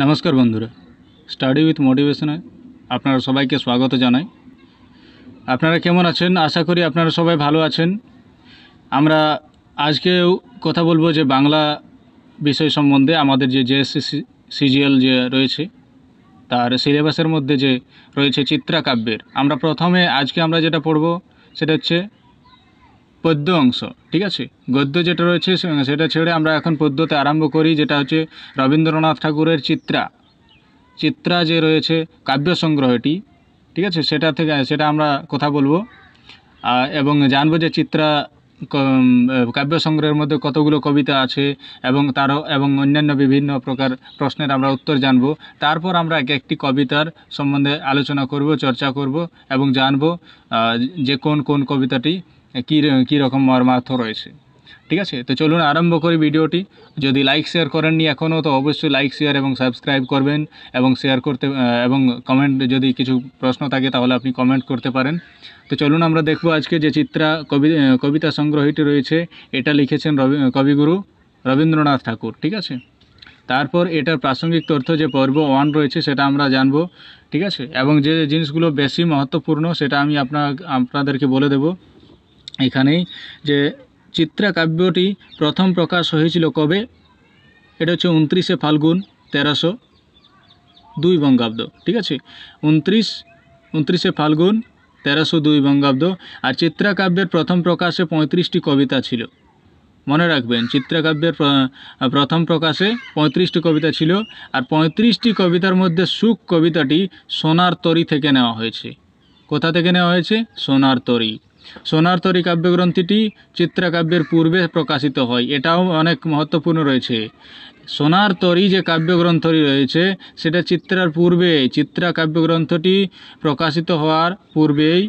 নমস্কার বন্ধুরা study with মোটিভেশনে আপনারা সবাইকে স্বাগত জানাই আপনারা কেমন আছেন আশা করি আপনারা সবাই ভালো আছেন আমরা আজকেও কথা বলবো যে বাংলা বিষয় সম্বন্ধে আমাদের যে জেএসসি সিজিএল যে রয়েছে তার সিলেবাসের মধ্যে যে রয়েছে চিত্রাকাব্যের আমরা প্রথমে আজকে আমরা যেটা পড়ব সেটা হচ্ছে পদ্য অংশ ঠিক আছে গদ্য যেটা রয়েছে সেটা ছেড়ে আমরা এখন পদ্যতে আরম্ভ করি যেটা হচ্ছে রবীন্দ্রনাথ ঠাকুরের চিত্রা চিত্রা যে রয়েছে কাব্য সংগ্রহটি ঠিক আছে সেটা থেকে সেটা আমরা কথা বলবো এবং জানবো যে চিত্রা কাব্য সংগ্রহের মধ্যে কতগুলো কবিতা আছে এবং তারও এবং অন্যান্য বিভিন্ন প্রকার প্রশ্নের আমরা উত্তর জানব তারপর আমরা এক একটি কবিতার সম্বন্ধে আলোচনা করব চর্চা করব এবং জানব যে কোন কোন কবিতাটি কী কীরকম মর্মার্থ রয়েছে ঠিক আছে তো চলুন আরম্ভ করি ভিডিওটি যদি লাইক শেয়ার করেননি এখনও তো অবশ্যই লাইক শেয়ার এবং সাবস্ক্রাইব করবেন এবং শেয়ার করতে এবং কমেন্ট যদি কিছু প্রশ্ন থাকে তাহলে আপনি কমেন্ট করতে পারেন তো চলুন আমরা দেখব আজকে যে চিত্রা কবি কবিতা সংগ্রহটি রয়েছে এটা লিখেছেন রবি কবিগুরু রবীন্দ্রনাথ ঠাকুর ঠিক আছে তারপর এটার প্রাসঙ্গিক তথ্য যে পর্ব ওয়ান রয়েছে সেটা আমরা জানব ঠিক আছে এবং যে জিনিসগুলো বেশি মহত্বপূর্ণ সেটা আমি আপনার আপনাদেরকে বলে দেবো এখানেই যে চিত্রা কাব্যটি প্রথম প্রকাশ হয়েছিল কবে এটা হচ্ছে উনত্রিশে ফাল্গুন তেরোশো দুই বঙ্গাব্দ ঠিক আছে উনত্রিশ উনত্রিশে ফাল্গুন তেরোশো দুই বঙ্গাব্দ আর চিত্রাকাব্যের প্রথম প্রকাশে পঁয়ত্রিশটি কবিতা ছিল মনে রাখবেন চিত্রাকাব্যের প্রথম প্রকাশে পঁয়ত্রিশটি কবিতা ছিল আর পঁয়ত্রিশটি কবিতার মধ্যে সুখ কবিতাটি সোনার তরি থেকে নেওয়া হয়েছে কোথা থেকে নেওয়া হয়েছে সোনার তরি সোনারতরী কাব্যগ্রন্থিটি চিত্রাকাব্যের পূর্বে প্রকাশিত হয় এটাও অনেক মহত্বপূর্ণ রয়েছে সোনার তরী যে কাব্যগ্রন্থটি রয়েছে সেটা চিত্রার পূর্বে চিত্রা কাব্যগ্রন্থটি প্রকাশিত হওয়ার পূর্বেই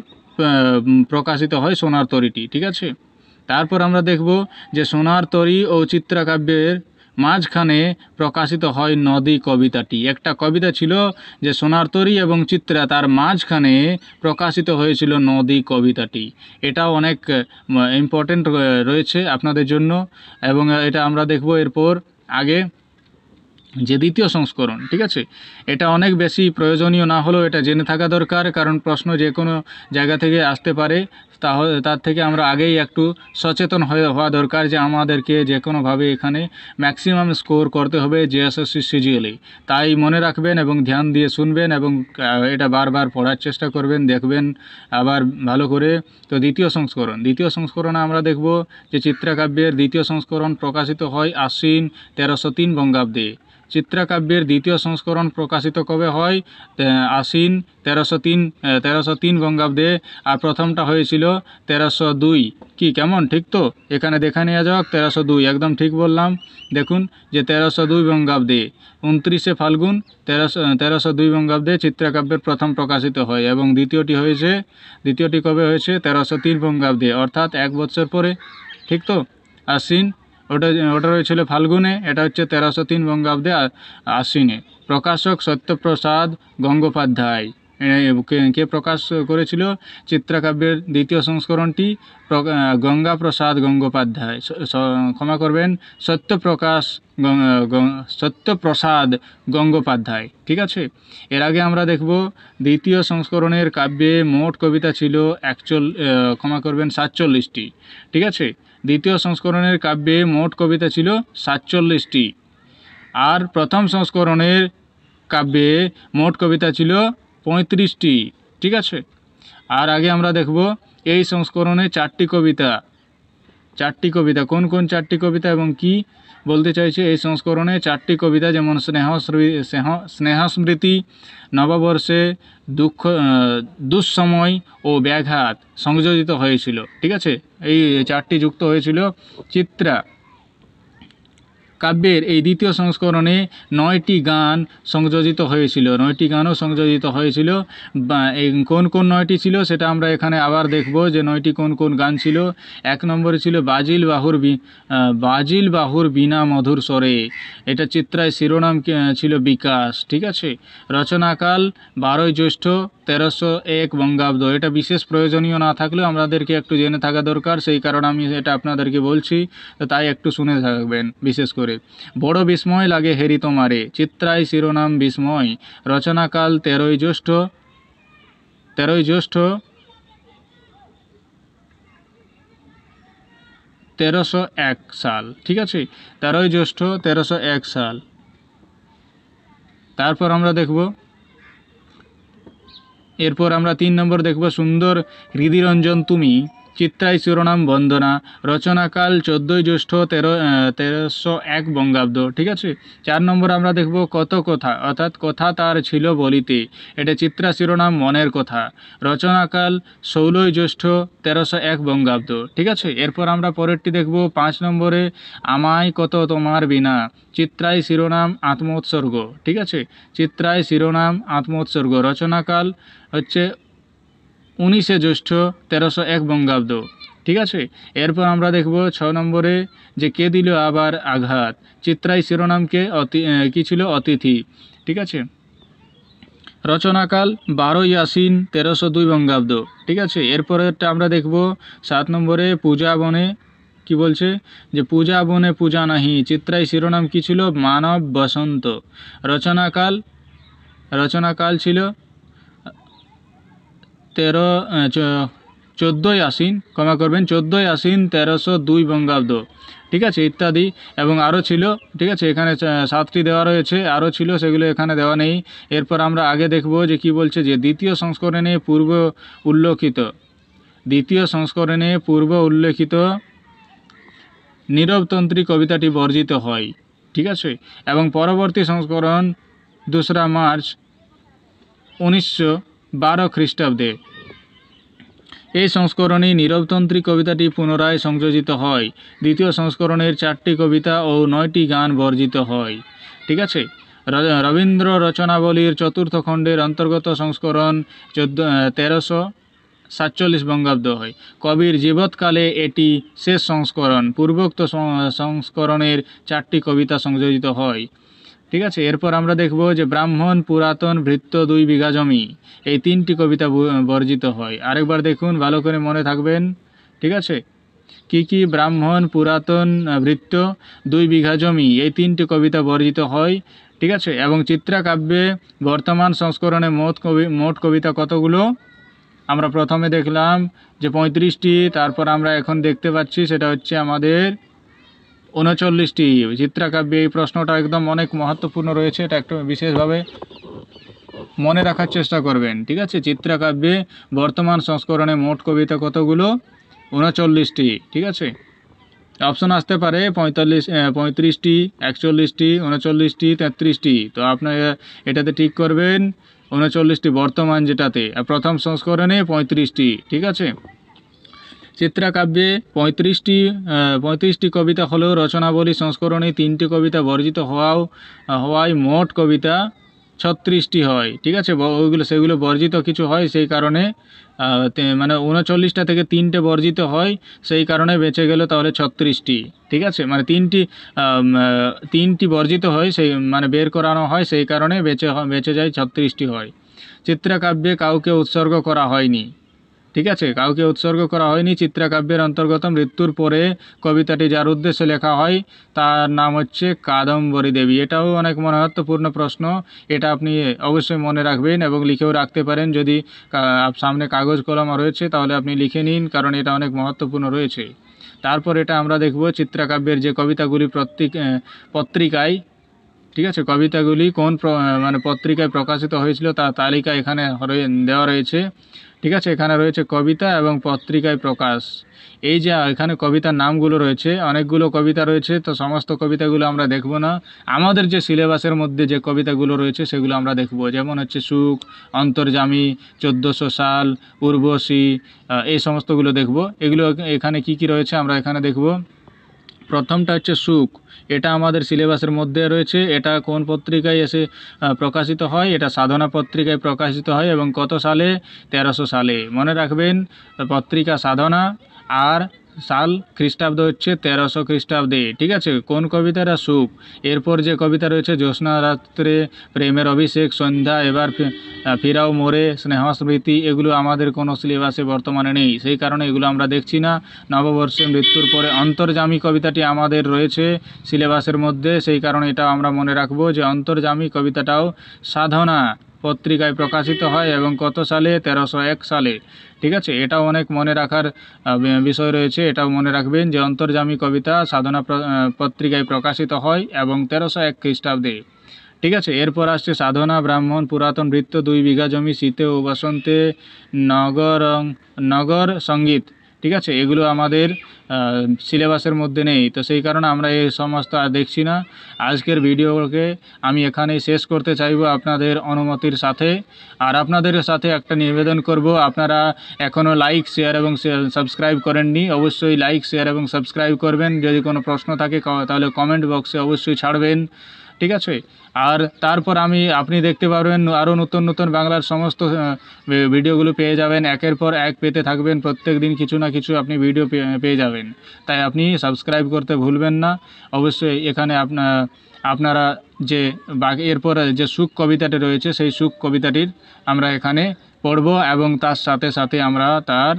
প্রকাশিত হয় সোনার তরীটি ঠিক আছে তারপর আমরা দেখব যে সোনার তরী ও চিত্রাকাব্যের মাঝখানে প্রকাশিত হয় নদী কবিতাটি একটা কবিতা ছিল যে সোনারতরি এবং চিত্রা তার মাঝখানে প্রকাশিত হয়েছিল নদী কবিতাটি এটাও অনেক ইম্পর্টেন্ট রয়েছে আপনাদের জন্য এবং এটা আমরা দেখব এরপর আগে যে দ্বিতীয় সংস্করণ ঠিক আছে এটা অনেক বেশি প্রয়োজনীয় না হলেও এটা জেনে থাকা দরকার কারণ প্রশ্ন যে কোনো জায়গা থেকে আসতে পারে তাহলে তার থেকে আমরা আগেই একটু সচেতন হয়ে হওয়া দরকার যে আমাদেরকে যে কোনোভাবে এখানে ম্যাক্সিমাম স্কোর করতে হবে জেএসএসসি সিজিএলে তাই মনে রাখবেন এবং ধ্যান দিয়ে শুনবেন এবং এটা বারবার পড়ার চেষ্টা করবেন দেখবেন আবার ভালো করে তো দ্বিতীয় সংস্করণ দ্বিতীয় সংস্করণে আমরা দেখব যে চিত্রাকাব্যের দ্বিতীয় সংস্করণ প্রকাশিত হয় আশ্বিন তেরোশো তিন বঙ্গাব্দে চিত্রকাব্যের দ্বিতীয় সংস্করণ প্রকাশিত কবে হয় আশ্বিন তেরোশো তিন তেরোশো তিন বঙ্গাব্দে আর প্রথমটা হয়েছিল তেরোশো দুই কি কেমন ঠিক তো এখানে দেখে নেওয়া যাক তেরোশো দুই একদম ঠিক বললাম দেখুন যে তেরোশো দুই বঙ্গাব্দে উনত্রিশে ফাল্গুন তেরোশো তেরোশো দুই বঙ্গাব্দে চিত্রকাব্যের প্রথম প্রকাশিত হয় এবং দ্বিতীয়টি হয়েছে দ্বিতীয়টি কবে হয়েছে তেরোশো তিন বঙ্গাব্দে অর্থাৎ এক বছর পরে ঠিক তো আশ্বিন ওটা ওটা রয়েছিল ফাল্গুনে এটা হচ্ছে তেরোশো তিন বঙ্গাব্দে আশ্বিনে প্রকাশক সত্যপ্রসাদ গঙ্গোপাধ্যায় কে প্রকাশ করেছিল চিত্রাকাব্যের দ্বিতীয় সংস্করণটি গঙ্গাপ্রসাদ গঙ্গোপাধ্যায় ক্ষমা করবেন সত্যপ্রকাশ সত্যপ্রসাদ গঙ্গোপাধ্যায় ঠিক আছে এর আগে আমরা দেখব দ্বিতীয় সংস্করণের কাব্যে মোট কবিতা ছিল একচল ক্ষমা করবেন সাতচল্লিশটি ঠিক আছে দ্বিতীয় সংস্করণের কাব্যে মোট কবিতা ছিল সাতচল্লিশটি আর প্রথম সংস্করণের কাব্যে মোট কবিতা ছিল পঁয়ত্রিশটি ঠিক আছে আর আগে আমরা দেখব এই সংস্করণে চারটি কবিতা চারটি কবিতা কোন কোন চারটি কবিতা এবং কি বলতে চাইছি এই সংস্করণে চারটি কবিতা যেমন স্নেহ স্নেহাস্মৃতি নববর্ষে দুঃখ দুঃসময় ও ব্যাঘাত সংযোজিত হয়েছিল ঠিক আছে এই চারটি যুক্ত হয়েছিল চিত্রা কাব্যের এই দ্বিতীয় সংস্করণে নয়টি গান সংযোজিত হয়েছিল নয়টি গানও সংযোজিত হয়েছিল কোন কোন নয়টি ছিল সেটা আমরা এখানে আবার দেখব যে নয়টি কোন কোন গান ছিল এক নম্বরে ছিল বাজিল বাহুর বাজিল বাহুর বিনা মধুর স্বরে এটা চিত্রায় শিরোনাম ছিল বিকাশ ঠিক আছে রচনাকাল বারোই জ্যৈষ্ঠ তেরোশো এক বঙ্গাব্দ এটা বিশেষ প্রয়োজনীয় না থাকলেও আমাদেরকে একটু জেনে থাকা দরকার সেই কারণে আমি এটা আপনাদেরকে বলছি তাই একটু শুনে থাকবেন বিশেষ করে বড় বিস্ময় লাগে হেরি তোমারে চিত্রায় শিরোনাম বিস্ময় রচনাকাল তেরোই জ্যৈষ্ঠ তেরোই জ্যৈষ্ঠ তেরোশো এক সাল ঠিক আছে তেরোই জ্যৈষ্ঠ তেরোশো এক সাল তারপর আমরা দেখব এরপর আমরা তিন নম্বর দেখব সুন্দর হৃদিরঞ্জন তুমি চিত্রাই শিরোনাম বন্দনা রচনাকাল চোদ্দোই জ্যৈষ্ঠ তেরো তেরোশো এক বঙ্গাব্দ ঠিক আছে চার নম্বর আমরা দেখব কত কথা অর্থাৎ কথা তার ছিল বলিতে এটা চিত্রা শিরোনাম মনের কথা রচনাকাল ষোলোই জ্যৈষ্ঠ তেরোশো এক বঙ্গাব্দ ঠিক আছে এরপর আমরা পরেরটি দেখব পাঁচ নম্বরে আমায় কত তোমার বিনা চিত্রাই শিরোনাম আত্মোৎসর্গ ঠিক আছে চিত্রায় শিরোনাম আত্মোৎসর্গ রচনাকাল হচ্ছে উনিশে জ্যৈষ্ঠ তেরোশো এক বঙ্গাব্দ ঠিক আছে এরপর আমরা দেখব ছ নম্বরে যে কে দিল আবার আঘাত চিত্রাই শিরোনামকে অতি কী ছিল অতিথি ঠিক আছে রচনাকাল বারো ইয়াসিন তেরোশো দুই বঙ্গাব্দ ঠিক আছে এরপরেরটা আমরা দেখব সাত নম্বরে পূজা বনে কি বলছে যে পূজা বনে পূজা নাহি চিত্রাই শিরোনাম কী ছিল মানব বসন্ত রচনাকাল রচনাকাল ছিল তেরো চোদ্দোই আসিন ক্ষমা করবেন চোদ্দোই আসিন তেরোশো দুই বঙ্গাব্দ ঠিক আছে ইত্যাদি এবং আরও ছিল ঠিক আছে এখানে সাতটি দেওয়া রয়েছে আরও ছিল সেগুলো এখানে দেওয়া নেই এরপর আমরা আগে দেখব যে কি বলছে যে দ্বিতীয় সংস্করণে পূর্ব উল্লেখিত দ্বিতীয় সংস্করণে পূর্ব উল্লেখিত নীরবতন্ত্রী কবিতাটি বর্জিত হয় ঠিক আছে এবং পরবর্তী সংস্করণ দোসরা মার্চ উনিশশো বারো খ্রিস্টাব্দে এই সংস্করণে নীরবতন্ত্রী কবিতাটি পুনরায় সংযোজিত হয় দ্বিতীয় সংস্করণের চারটি কবিতা ও নয়টি গান বর্জিত হয় ঠিক আছে রবীন্দ্র রচনাবলীর চতুর্থ খণ্ডের অন্তর্গত সংস্করণ চোদ্দ তেরোশো সাতচল্লিশ বঙ্গাব্দ হয় কবির জীবৎকালে এটি শেষ সংস্করণ পূর্বোক্ত সংস্করণের চারটি কবিতা সংযোজিত হয় ঠিক আছে এরপর আমরা দেখব যে ব্রাহ্মণ পুরাতন ভৃত্য দুই বিঘা জমি এই তিনটি কবিতা বর্জিত হয় আরেকবার দেখুন ভালো করে মনে থাকবেন ঠিক আছে কি কি ব্রাহ্মণ পুরাতন ভৃত্য দুই বিঘা জমি এই তিনটি কবিতা বর্জিত হয় ঠিক আছে এবং চিত্রাকাব্যে বর্তমান সংস্করণে মোট কবি মোট কবিতা কতগুলো আমরা প্রথমে দেখলাম যে পঁয়ত্রিশটি তারপর আমরা এখন দেখতে পাচ্ছি সেটা হচ্ছে আমাদের উনচল্লিশটি চিত্রাকাব্যে এই প্রশ্নটা একদম অনেক মহত্বপূর্ণ রয়েছে এটা একটু বিশেষভাবে মনে রাখার চেষ্টা করবেন ঠিক আছে চিত্রাকাব্যে বর্তমান সংস্করণে মোট কবিতা কতগুলো উনচল্লিশটি ঠিক আছে অপশন আসতে পারে পঁয়তাল্লিশ পঁয়ত্রিশটি একচল্লিশটি উনচল্লিশটি তেত্রিশটি তো আপনার এটাতে ঠিক করবেন উনচল্লিশটি বর্তমান যেটাতে আর প্রথম সংস্করণে পঁয়ত্রিশটি ঠিক আছে চিত্রাকাব্যে পঁয়ত্রিশটি পঁয়ত্রিশটি কবিতা হলেও রচনাবলী সংস্করণে তিনটি কবিতা বর্জিত হওয়াও হওয়ায় মোট কবিতা ছত্রিশটি হয় ঠিক আছে ওইগুলো সেগুলো বর্জিত কিছু হয় সেই কারণে মানে উনচল্লিশটা থেকে তিনটে বর্জিত হয় সেই কারণে বেঁচে গেল তাহলে ছত্রিশটি ঠিক আছে মানে তিনটি তিনটি বর্জিত হয় সেই মানে বের করানো হয় সেই কারণে বেঁচে বেঁচে যায় ছত্রিশটি হয় চিত্রাকাব্যে কাউকে উৎসর্গ করা হয়নি ঠিক আছে কাউকে উৎসর্গ করা হয়নি চিত্রাকাব্যের অন্তর্গত মৃত্যুর পরে কবিতাটি যার উদ্দেশ্যে লেখা হয় তার নাম হচ্ছে কাদম্বরী দেবী এটাও অনেক মনহত্বপূর্ণ প্রশ্ন এটা আপনি অবশ্যই মনে রাখবেন এবং লিখেও রাখতে পারেন যদি সামনে কাগজ কলম রয়েছে তাহলে আপনি লিখে নিন কারণ এটা অনেক মহত্বপূর্ণ রয়েছে তারপর এটা আমরা দেখব চিত্রাকাব্যের যে কবিতাগুলি প্রত্যেক পত্রিকায় ঠিক আছে কবিতাগুলি কোন মানে পত্রিকায় প্রকাশিত হয়েছিল তার তালিকা এখানে দেওয়া রয়েছে ঠিক আছে এখানে রয়েছে কবিতা এবং পত্রিকায় প্রকাশ এই যে এখানে কবিতার নামগুলো রয়েছে অনেকগুলো কবিতা রয়েছে তো সমস্ত কবিতাগুলো আমরা দেখব না আমাদের যে সিলেবাসের মধ্যে যে কবিতাগুলো রয়েছে সেগুলো আমরা দেখব যেমন হচ্ছে সুখ অন্তর্জামী চোদ্দোশো সাল উর্বশী এই সমস্তগুলো দেখব এগুলো এখানে কি কি রয়েছে আমরা এখানে দেখব প্রথমটা হচ্ছে সুখ এটা আমাদের সিলেবাসের মধ্যে রয়েছে এটা কোন পত্রিকায় এসে প্রকাশিত হয় এটা সাধনা পত্রিকায় প্রকাশিত হয় এবং কত সালে তেরোশো সালে মনে রাখবেন পত্রিকা সাধনা আর সাল খ্রিস্টাব্দ হচ্ছে তেরোশো খ্রিস্টাব্দে ঠিক আছে কোন কবিতারা সুখ এরপর যে কবিতা রয়েছে জ্যোৎস্না রাত্রে প্রেমের অভিষেক সন্ধ্যা এবার ফিরাও মোরে স্নেহস্মৃতি এগুলো আমাদের কোনো সিলেবাসে বর্তমানে নেই সেই কারণে এগুলো আমরা দেখছি না নববর্ষে মৃত্যুর পরে অন্তর্জামী কবিতাটি আমাদের রয়েছে সিলেবাসের মধ্যে সেই কারণে এটা আমরা মনে রাখবো যে অন্তর্জামী কবিতাটাও সাধনা পত্রিকায় প্রকাশিত হয় এবং কত সালে তেরোশো এক সালে ঠিক আছে এটাও অনেক মনে রাখার বিষয় রয়েছে এটাও মনে রাখবেন যে অন্তর্জামী কবিতা সাধনা পত্রিকায় প্রকাশিত হয় এবং তেরোশো এক খ্রিস্টাব্দে ঠিক আছে এরপর আসছে সাধনা ব্রাহ্মণ পুরাতন বৃত্ত দুই বিঘা জমি শীতে ও বসন্তে নগর নগর সঙ্গীত ঠিক আছে এগুলো আমাদের সিলেবাসের মধ্যে নেই তো সেই কারণে আমরা এই সমস্ত আর দেখছি না আজকের ভিডিওকে আমি এখানেই শেষ করতে চাইব আপনাদের অনুমতির সাথে আর আপনাদের সাথে একটা নিবেদন করব আপনারা এখনও লাইক শেয়ার এবং সাবস্ক্রাইব করেননি অবশ্যই লাইক শেয়ার এবং সাবস্ক্রাইব করবেন যদি কোনো প্রশ্ন থাকে তাহলে কমেন্ট বক্সে অবশ্যই ছাড়বেন ঠিক আছে আর তারপর আমি আপনি দেখতে পারবেন আরও নতুন নতুন বাংলার সমস্ত ভিডিওগুলো পেয়ে যাবেন একের পর এক পেতে থাকবেন প্রত্যেক দিন কিছু না কিছু আপনি ভিডিও পেয়ে যাবেন তাই আপনি সাবস্ক্রাইব করতে ভুলবেন না অবশ্যই এখানে আপনার আপনারা যে এরপর যে সুখ কবিতাটি রয়েছে সেই সুখ কবিতাটির আমরা এখানে পড়ব এবং তার সাথে সাথে আমরা তার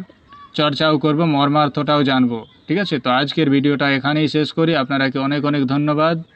চর্চাও করব মর্মার্থটাও জানব ঠিক আছে তো আজকের ভিডিওটা এখানেই শেষ করি আপনারাকে অনেক অনেক ধন্যবাদ